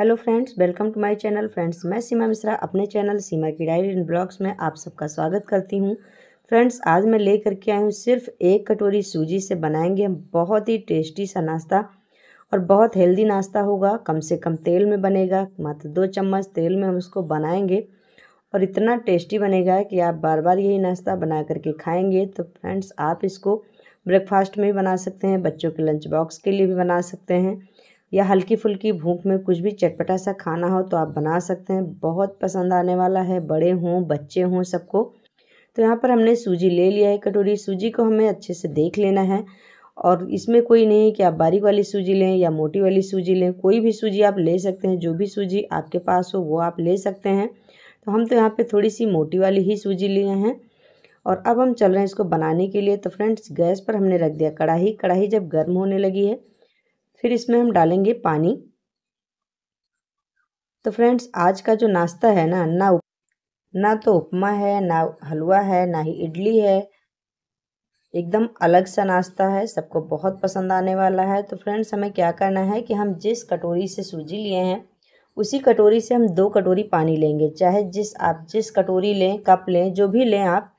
hello friends welcome to my channel friends मैं सीमा मिश्रा अपने channel सीमा की डायरी एंड ब्लॉग्स में आप सबका स्वागत करती हूँ फ्रेंड्स आज मैं ले करके आई हूँ सिर्फ एक कटोरी सूजी से बनाएंगे हम बहुत ही टेस्टी सा नाश्ता और बहुत हेल्दी नाश्ता होगा कम से कम तेल में बनेगा मात्र दो चम्मच तेल में हम उसको बनाएँगे और इतना टेस्टी बनेगा कि आप बार बार यही नाश्ता बना करके खाएंगे तो फ्रेंड्स आप इसको ब्रेकफास्ट में भी बना सकते हैं बच्चों के लंच बॉक्स के लिए भी बना सकते हैं या हल्की फुल्की भूख में कुछ भी चटपटा सा खाना हो तो आप बना सकते हैं बहुत पसंद आने वाला है बड़े हों बच्चे हों सबको तो यहाँ पर हमने सूजी ले लिया है कटोरी सूजी को हमें अच्छे से देख लेना है और इसमें कोई नहीं है कि आप बारीक वाली सूजी लें या मोटी वाली सूजी लें कोई भी सूजी आप ले सकते हैं जो भी सूजी आपके पास हो वो आप ले सकते हैं तो हम तो यहाँ पर थोड़ी सी मोटी वाली ही सूजी लिए हैं और अब हम चल रहे हैं इसको बनाने के लिए तो फ्रेंड्स गैस पर हमने रख दिया कढ़ाई कढ़ाई जब गर्म होने लगी है फिर इसमें हम डालेंगे पानी तो फ्रेंड्स आज का जो नाश्ता है ना ना ना तो उपमा है ना हलवा है ना ही इडली है एकदम अलग सा नाश्ता है सबको बहुत पसंद आने वाला है तो फ्रेंड्स हमें क्या करना है कि हम जिस कटोरी से सूजी लिए हैं उसी कटोरी से हम दो कटोरी पानी लेंगे चाहे जिस आप जिस कटोरी लें कप लें जो भी लें आप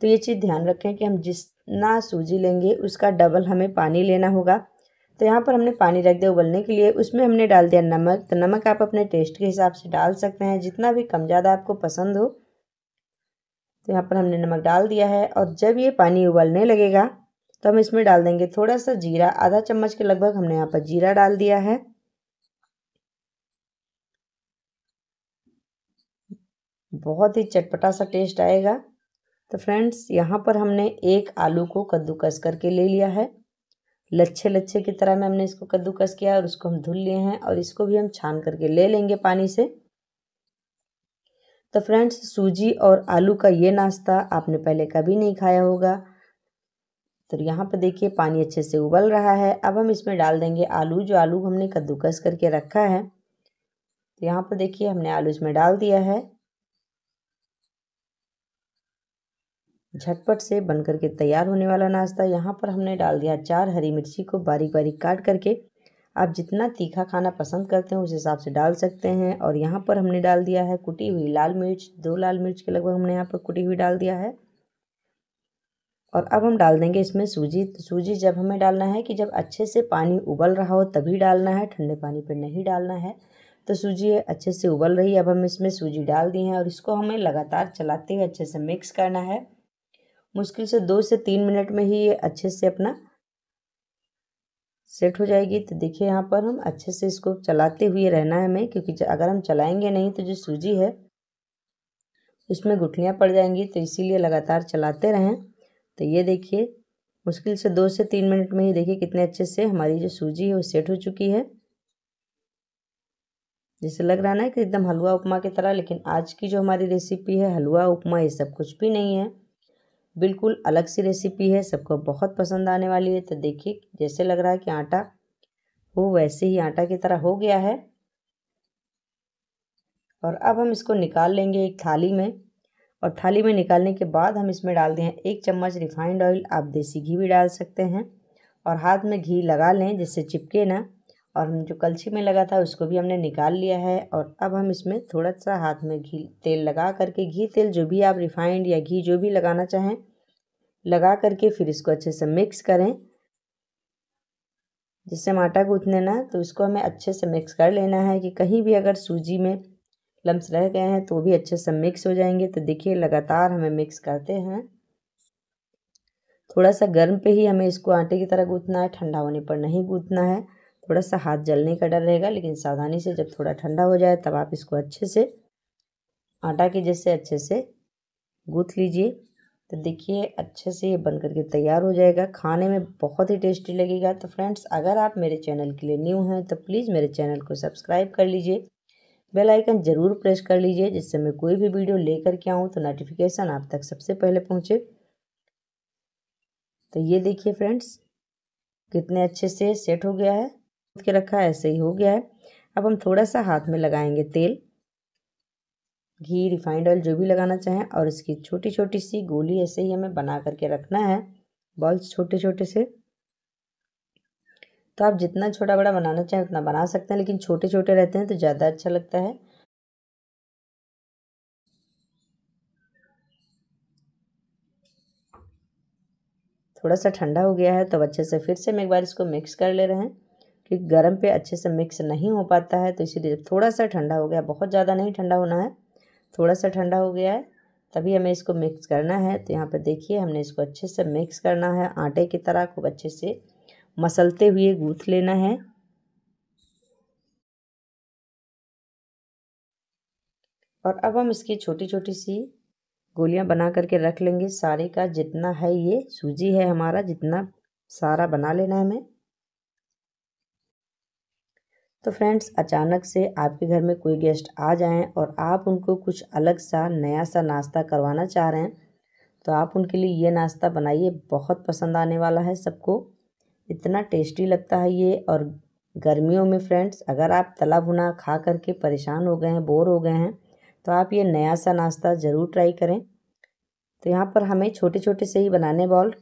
तो ये चीज़ ध्यान रखें कि हम जितना सूजी लेंगे उसका डबल हमें पानी लेना होगा तो यहाँ पर हमने पानी रख दिया उबलने के लिए उसमें हमने डाल दिया नमक तो नमक आप अपने टेस्ट के हिसाब से डाल सकते हैं जितना भी कम ज़्यादा आपको पसंद हो तो यहाँ पर हमने नमक डाल दिया है और जब ये पानी उबलने लगेगा तो हम इसमें डाल देंगे थोड़ा सा जीरा आधा चम्मच के लगभग हमने यहाँ पर जीरा डाल दिया है बहुत ही चटपटा सा टेस्ट आएगा तो फ्रेंड्स यहाँ पर हमने एक आलू को कद्दूकस करके ले लिया है लच्छे लच्छे की तरह में हमने इसको कद्दूकस किया और उसको हम धुल लिए हैं और इसको भी हम छान करके ले लेंगे पानी से तो फ्रेंड्स सूजी और आलू का ये नाश्ता आपने पहले कभी नहीं खाया होगा तो यहाँ पर देखिए पानी अच्छे से उबल रहा है अब हम इसमें डाल देंगे आलू जो आलू हमने कद्दूकस करके रखा है तो यहाँ पर देखिए हमने आलू इसमें डाल दिया है झटपट से बन करके तैयार होने वाला नाश्ता यहाँ पर हमने डाल दिया चार हरी मिर्ची को बारीक बारीक काट करके आप जितना तीखा खाना पसंद करते हैं उस हिसाब से डाल सकते हैं और यहाँ पर हमने डाल दिया है कुटी हुई लाल मिर्च दो लाल मिर्च के लगभग हमने यहाँ पर कुटी हुई डाल दिया है और अब हम डाल देंगे इसमें सूजी सूजी जब हमें डालना है कि जब अच्छे से पानी उबल रहा हो तभी डालना है ठंडे पानी पर नहीं डालना है तो सूजी अच्छे से उबल रही है अब हम इसमें सूजी डाल दी है और इसको हमें लगातार चलाते हुए अच्छे से मिक्स करना है मुश्किल से दो से तीन मिनट में ही ये अच्छे से अपना सेट हो जाएगी तो देखिए यहाँ पर हम अच्छे से इसको चलाते हुए रहना है हमें क्योंकि अगर हम चलाएंगे नहीं तो जो सूजी है उसमें गुठलियाँ पड़ जाएंगी तो इसीलिए लगातार चलाते रहें तो ये देखिए मुश्किल से दो से तीन मिनट में ही देखिए कितने अच्छे से हमारी जो सूजी है वो सेट हो चुकी है जैसे लग रहा ना कि एकदम हलवा उपमा की तरह लेकिन आज की जो हमारी रेसिपी है हलवा उपमा ये सब कुछ भी नहीं है बिल्कुल अलग सी रेसिपी है सबको बहुत पसंद आने वाली है तो देखिए जैसे लग रहा है कि आटा वो वैसे ही आटा की तरह हो गया है और अब हम इसको निकाल लेंगे एक थाली में और थाली में निकालने के बाद हम इसमें डाल दें एक चम्मच रिफाइंड ऑयल आप देसी घी भी डाल सकते हैं और हाथ में घी लगा लें जिससे चिपके ना और हम जो कलछी में लगा था उसको भी हमने निकाल लिया है और अब हम इसमें थोड़ा सा हाथ में घी तेल लगा करके घी तेल जो भी आप रिफाइंड या घी जो भी लगाना चाहें लगा करके फिर इसको अच्छे से मिक्स करें जिससे हम आटा गूँथने ना तो इसको हमें अच्छे से मिक्स कर लेना है कि कहीं भी अगर सूजी में लम्स रह गए हैं तो भी अच्छे से मिक्स हो जाएंगे तो देखिए लगातार हमें मिक्स करते हैं थोड़ा सा गर्म पे ही हमें इसको आटे की तरह गूँथना है ठंडा होने पर नहीं गूँथना है थोड़ा सा हाथ जलने का डर रहेगा लेकिन सावधानी से जब थोड़ा ठंडा हो जाए तब आप इसको अच्छे से आटा के जैसे अच्छे से गूँथ लीजिए तो देखिए अच्छे से ये बन करके तैयार हो जाएगा खाने में बहुत ही टेस्टी लगेगा तो फ्रेंड्स अगर आप मेरे चैनल के लिए न्यू हैं तो प्लीज़ मेरे चैनल को सब्सक्राइब कर लीजिए बेल आइकन ज़रूर प्रेस कर लीजिए जिससे मैं कोई भी वीडियो लेकर के आऊँ तो नोटिफिकेशन आप तक सबसे पहले पहुँचे तो ये देखिए फ्रेंड्स कितने अच्छे से सेट हो गया है के रखा है ऐसे ही हो गया है अब हम थोड़ा सा हाथ में लगाएंगे तेल घी रिफाइंड ऑयल जो भी लगाना चाहें और इसकी छोटी छोटी सी गोली ऐसे ही हमें बना करके रखना है बॉल्स छोटे छोटे से तो आप जितना छोटा बड़ा बनाना चाहें उतना बना सकते हैं लेकिन छोटे छोटे रहते हैं तो ज़्यादा अच्छा लगता है थोड़ा सा ठंडा हो गया है तो अच्छे से फिर से हम एक बार इसको मिक्स कर ले रहे हैं क्योंकि गर्म पे अच्छे से मिक्स नहीं हो पाता है तो इसीलिए जब थोड़ा सा ठंडा हो गया बहुत ज़्यादा नहीं ठंडा होना है थोड़ा सा ठंडा हो गया है तभी हमें इसको मिक्स करना है तो यहाँ पर देखिए हमने इसको अच्छे से मिक्स करना है आटे की तरह खूब अच्छे से मसलते हुए गूँथ लेना है और अब हम इसकी छोटी छोटी सी गोलियां बना करके रख लेंगे सारे का जितना है ये सूजी है हमारा जितना सारा बना लेना है हमें तो फ्रेंड्स अचानक से आपके घर में कोई गेस्ट आ जाएं और आप उनको कुछ अलग सा नया सा नाश्ता करवाना चाह रहे हैं तो आप उनके लिए ये नाश्ता बनाइए बहुत पसंद आने वाला है सबको इतना टेस्टी लगता है ये और गर्मियों में फ्रेंड्स अगर आप तला भुना खा करके परेशान हो गए हैं बोर हो गए हैं तो आप ये नया सा नाश्ता ज़रूर ट्राई करें तो यहाँ पर हमें छोटे छोटे से ही बनाने बॉल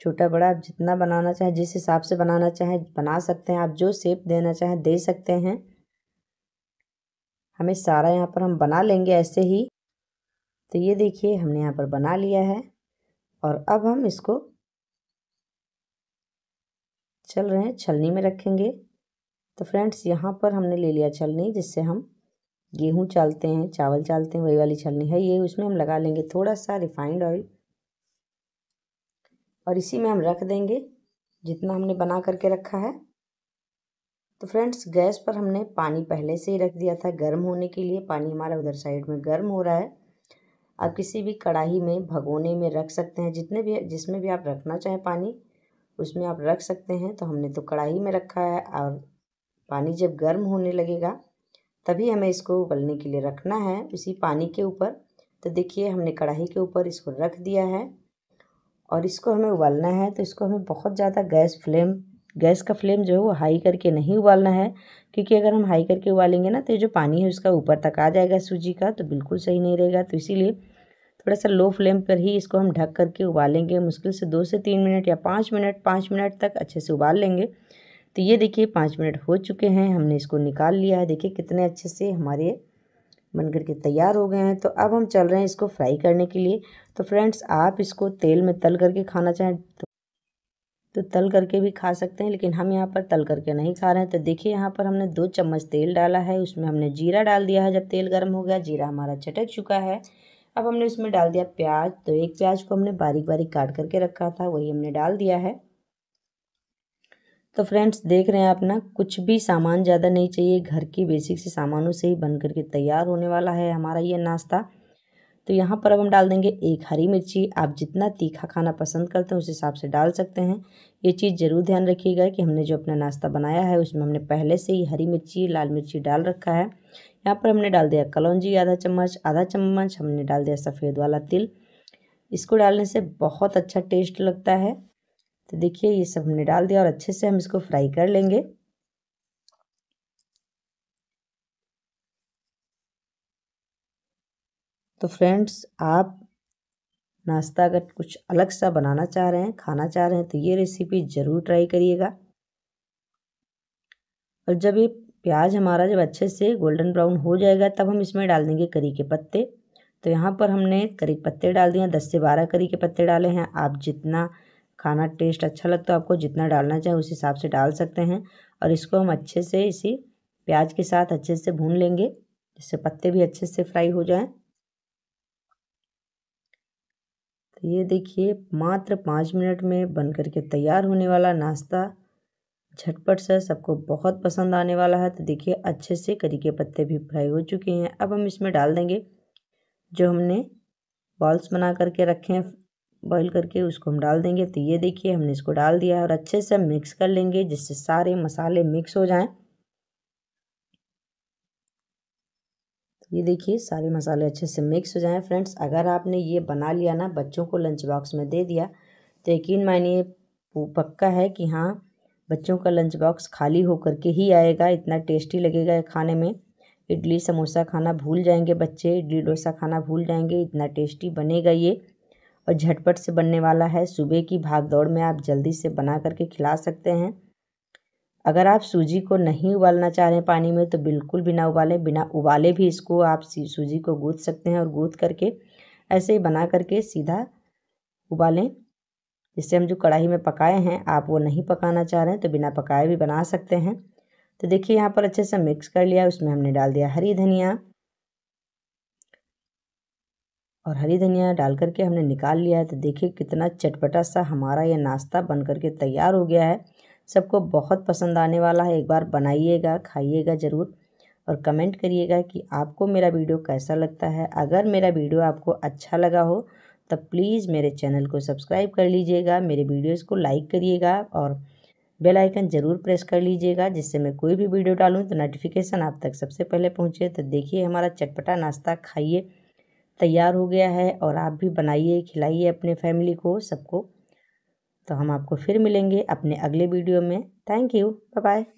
छोटा बड़ा आप जितना बनाना चाहें जिस हिसाब से बनाना चाहें बना सकते हैं आप जो शेप देना चाहें दे सकते हैं हमें सारा यहाँ पर हम बना लेंगे ऐसे ही तो ये देखिए हमने यहाँ पर बना लिया है और अब हम इसको चल रहे हैं छलनी में रखेंगे तो फ्रेंड्स यहाँ पर हमने ले लिया छलनी जिससे हम गेहूँ चालते हैं चावल चालते हैं वही वाली छलनी है ये उसमें हम लगा लेंगे थोड़ा सा रिफाइंड ऑयल और इसी में हम रख देंगे जितना हमने बना करके रखा है तो फ्रेंड्स गैस पर हमने पानी पहले से ही रख दिया था गर्म होने के लिए पानी हमारा उधर साइड में गर्म हो रहा है आप किसी भी कढ़ाई में भगोने में रख सकते हैं जितने भी जिसमें भी आप रखना चाहें पानी उसमें आप रख सकते हैं तो हमने तो कढ़ाई में रखा है और पानी जब गर्म होने लगेगा तभी हमें इसको उबलने के लिए रखना है उसी पानी के ऊपर तो देखिए हमने कढ़ाई के ऊपर इसको रख दिया है और इसको हमें उबालना है तो इसको हमें बहुत ज़्यादा गैस फ्लेम गैस का फ्लेम जो है वो हाई करके नहीं उबालना है क्योंकि अगर हम हाई करके उबालेंगे ना तो जो पानी है उसका ऊपर तक आ जाएगा सूजी का तो बिल्कुल सही नहीं रहेगा तो इसीलिए थोड़ा सा लो फ्लेम पर ही इसको हम ढक करके उबालेंगे मुश्किल से दो से तीन मिनट या पाँच मिनट पाँच मिनट तक अच्छे से उबाल लेंगे तो ये देखिए पाँच मिनट हो चुके हैं हमने इसको निकाल लिया है देखिए कितने अच्छे से हमारे बन करके तैयार हो गए हैं तो अब हम चल रहे हैं इसको फ्राई करने के लिए तो फ्रेंड्स आप इसको तेल में तल करके खाना चाहें तो, तो तल करके भी खा सकते हैं लेकिन हम यहाँ पर तल करके नहीं खा रहे हैं तो देखिए यहाँ पर हमने दो चम्मच तेल डाला है उसमें हमने जीरा डाल दिया है जब तेल गर्म हो गया जीरा हमारा चटक चुका है अब हमने उसमें डाल दिया प्याज तो एक प्याज को हमने बारीक बारीक काट करके रखा था वही हमने डाल दिया है तो फ्रेंड्स देख रहे हैं आप ना कुछ भी सामान ज़्यादा नहीं चाहिए घर के बेसिक से सामानों से ही बन करके तैयार होने वाला है हमारा ये नाश्ता तो यहाँ पर अब हम डाल देंगे एक हरी मिर्ची आप जितना तीखा खाना पसंद करते हैं उस हिसाब से डाल सकते हैं ये चीज़ ज़रूर ध्यान रखिएगा कि हमने जो अपना नाश्ता बनाया है उसमें हमने पहले से ही हरी मिर्ची लाल मिर्ची डाल रखा है यहाँ पर हमने डाल दिया कलौजी आधा चम्मच आधा चम्मच हमने डाल दिया सफ़ेद वाला तिल इसको डालने से बहुत अच्छा टेस्ट लगता है तो देखिए ये सब हमने डाल दिया और अच्छे से हम इसको फ्राई कर लेंगे तो फ्रेंड्स आप नाश्ता अगर कुछ अलग सा बनाना चाह रहे हैं खाना चाह रहे हैं तो ये रेसिपी ज़रूर ट्राई करिएगा और जब ये प्याज हमारा जब अच्छे से गोल्डन ब्राउन हो जाएगा तब हम इसमें डाल देंगे करी के पत्ते तो यहाँ पर हमने करी पत्ते डाल दिए दस से बारह करी के पत्ते डाले हैं आप जितना खाना टेस्ट अच्छा लगता है आपको जितना डालना चाहे उस हिसाब से डाल सकते हैं और इसको हम अच्छे से इसी प्याज के साथ अच्छे से भून लेंगे जिससे पत्ते भी अच्छे से फ्राई हो जाएं तो ये देखिए मात्र पाँच मिनट में बन करके तैयार होने वाला नाश्ता झटपट सा सबको बहुत पसंद आने वाला है तो देखिए अच्छे से करी के पत्ते भी फ्राई हो चुके हैं अब हम इसमें डाल देंगे जो हमने बॉल्स बना करके रखे हैं बॉईल करके उसको हम डाल देंगे तो ये देखिए हमने इसको डाल दिया और अच्छे से मिक्स कर लेंगे जिससे सारे मसाले मिक्स हो जाएं ये देखिए सारे मसाले अच्छे से मिक्स हो जाएं फ्रेंड्स अगर आपने ये बना लिया ना बच्चों को लंच बॉक्स में दे दिया तो यकीन मानिए पक्का है कि हाँ बच्चों का लंच बॉक्स खाली होकर के ही आएगा इतना टेस्टी लगेगा खाने में इडली समोसा खाना भूल जाएंगे बच्चे इडली डोसा खाना भूल जाएंगे इतना टेस्टी बनेगा ये और झटपट से बनने वाला है सुबह की भाग दौड़ में आप जल्दी से बना करके खिला सकते हैं अगर आप सूजी को नहीं उबालना चाह रहे हैं पानी में तो बिल्कुल बिना उबाले बिना उबाले भी इसको आप सूजी को गूँथ सकते हैं और गूँथ करके ऐसे ही बना करके सीधा उबालें जिससे हम जो कढ़ाई में पकाए हैं आप वो नहीं पकाना चाह रहे हैं तो बिना पकाए भी बना सकते हैं तो देखिए यहाँ पर अच्छे से मिक्स कर लिया उसमें हमने डाल दिया हरी धनिया और हरी धनिया डाल करके हमने निकाल लिया है तो देखिए कितना चटपटा सा हमारा ये नाश्ता बन करके तैयार हो गया है सबको बहुत पसंद आने वाला है एक बार बनाइएगा खाइएगा ज़रूर और कमेंट करिएगा कि आपको मेरा वीडियो कैसा लगता है अगर मेरा वीडियो आपको अच्छा लगा हो तो प्लीज़ मेरे चैनल को सब्सक्राइब कर लीजिएगा मेरे वीडियोज़ को लाइक करिएगा और बेल आइकन ज़रूर प्रेस कर लीजिएगा जिससे मैं कोई भी वीडियो डालूँ तो नोटिफिकेशन आप तक सबसे पहले पहुँचे तो देखिए हमारा चटपटा नाश्ता खाइए तैयार हो गया है और आप भी बनाइए खिलाइए अपने फैमिली को सबको तो हम आपको फिर मिलेंगे अपने अगले वीडियो में थैंक यू बाय बाय